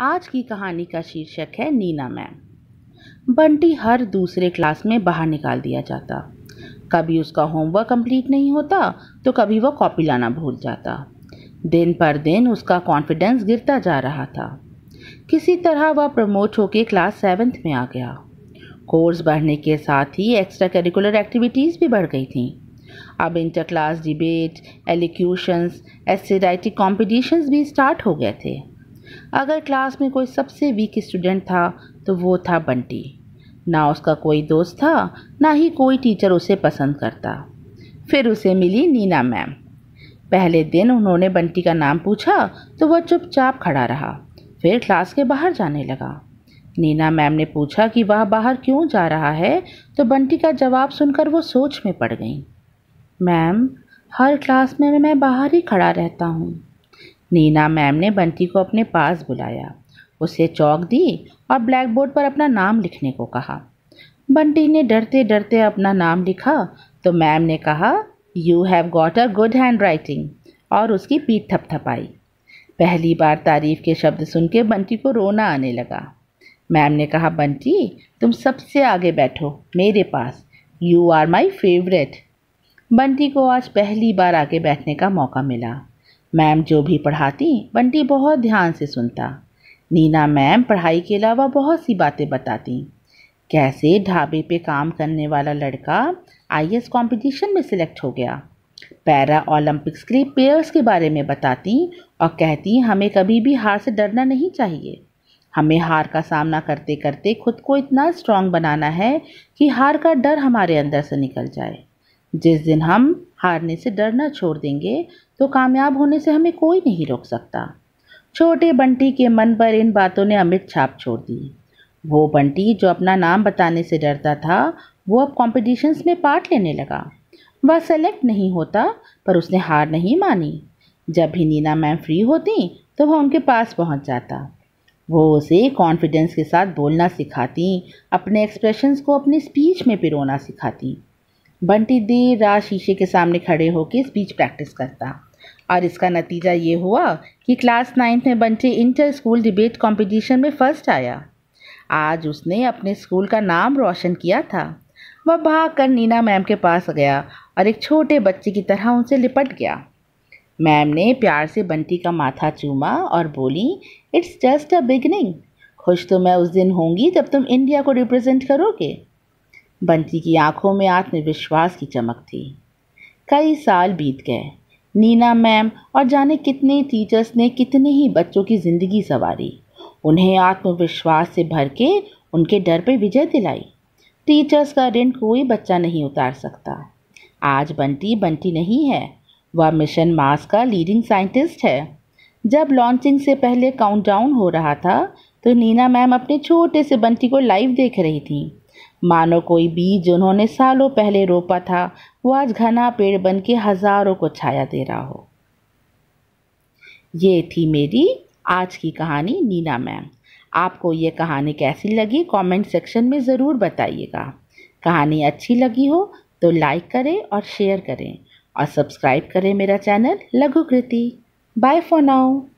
आज की कहानी का शीर्षक है नीना मैम बंटी हर दूसरे क्लास में बाहर निकाल दिया जाता कभी उसका होमवर्क कंप्लीट नहीं होता तो कभी वह कॉपी लाना भूल जाता दिन पर दिन उसका कॉन्फिडेंस गिरता जा रहा था किसी तरह वह प्रमोट होकर क्लास सेवेंथ में आ गया कोर्स बढ़ने के साथ ही एक्स्ट्रा करिकुलर एक्टिविटीज़ भी बढ़ गई थी अब इंटर क्लास डिबेट एलिक्यूशंस एसिडाइटिक कॉम्पिटिशन्स भी स्टार्ट हो गए थे अगर क्लास में कोई सबसे वीक स्टूडेंट था तो वो था बंटी ना उसका कोई दोस्त था ना ही कोई टीचर उसे पसंद करता फिर उसे मिली नीना मैम पहले दिन उन्होंने बंटी का नाम पूछा तो वह चुपचाप खड़ा रहा फिर क्लास के बाहर जाने लगा नीना मैम ने पूछा कि वह बाहर क्यों जा रहा है तो बंटी का जवाब सुनकर वो सोच में पड़ गई मैम हर क्लास में मैं बाहर ही खड़ा रहता हूँ नीना मैम ने बंटी को अपने पास बुलाया उसे चौक दी और ब्लैक बोर्ड पर अपना नाम लिखने को कहा बंटी ने डरते डरते अपना नाम लिखा तो मैम ने कहा you have got a good handwriting और उसकी पीठ थपथपाई पहली बार तारीफ के शब्द सुन के बंटी को रोना आने लगा मैम ने कहा बंटी तुम सबसे आगे बैठो मेरे पास you are my favourite Bunty को आज पहली बार आगे बैठने का मौका मिला मैम जो भी पढ़ाती बंटी बहुत ध्यान से सुनता नीना मैम पढ़ाई के अलावा बहुत सी बातें बताती कैसे ढाबे पे काम करने वाला लड़का आई एस कॉम्पिटिशन में सिलेक्ट हो गया पैरा ओलंपिक्स के लिए प्लेयर्स के बारे में बताती और कहती हमें कभी भी हार से डरना नहीं चाहिए हमें हार का सामना करते करते खुद को इतना स्ट्रांग बनाना है कि हार का डर हमारे अंदर से निकल जाए जिस दिन हम हारने से डरना छोड़ देंगे तो कामयाब होने से हमें कोई नहीं रोक सकता छोटे बंटी के मन पर इन बातों ने अमित छाप छोड़ दी वो बंटी जो अपना नाम बताने से डरता था वो अब कॉम्पिटिशन्स में पार्ट लेने लगा वह सेलेक्ट नहीं होता पर उसने हार नहीं मानी जब भी नीना मैम फ्री होती तो वह उनके पास पहुंच जाता वो उसे कॉन्फिडेंस के साथ बोलना सिखाती अपने एक्सप्रेशंस को अपनी स्पीच में पिरोना सिखाती बंटी देर रात शीशे के सामने खड़े होकर स्पीच प्रैक्टिस करता और इसका नतीजा ये हुआ कि क्लास नाइन्थ में Bunty inter school debate competition में फर्स्ट आया आज उसने अपने स्कूल का नाम रोशन किया था वह भाग कर नीना मैम के पास गया और एक छोटे बच्चे की तरह उनसे लिपट गया मैम ने प्यार से बंटी का माथा चूमा और बोली इट्स जस्ट अ बिगनिंग खुश तो मैं उस दिन होंगी जब तुम इंडिया को रिप्रेजेंट करोगे बंटी की आंखों में आत्मविश्वास की चमक थी कई साल बीत गए नीना मैम और जाने कितने टीचर्स ने कितने ही बच्चों की ज़िंदगी संवारी उन्हें आत्मविश्वास से भर के उनके डर पर विजय दिलाई टीचर्स का ऋण कोई बच्चा नहीं उतार सकता आज बंटी बंटी नहीं है वह मिशन मास का लीडिंग साइंटिस्ट है जब लॉन्चिंग से पहले काउंटडाउन हो रहा था तो नीना मैम अपने छोटे से बंटी को लाइव देख रही थी मानो कोई बीज उन्होंने सालों पहले रोपा था वो आज घना पेड़ बन के हजारों को छाया दे रहा हो ये थी मेरी आज की कहानी नीना मैम आपको ये कहानी कैसी लगी कमेंट सेक्शन में ज़रूर बताइएगा कहानी अच्छी लगी हो तो लाइक करें और शेयर करें और सब्सक्राइब करें मेरा चैनल लघुकृति बाय फॉर नाउ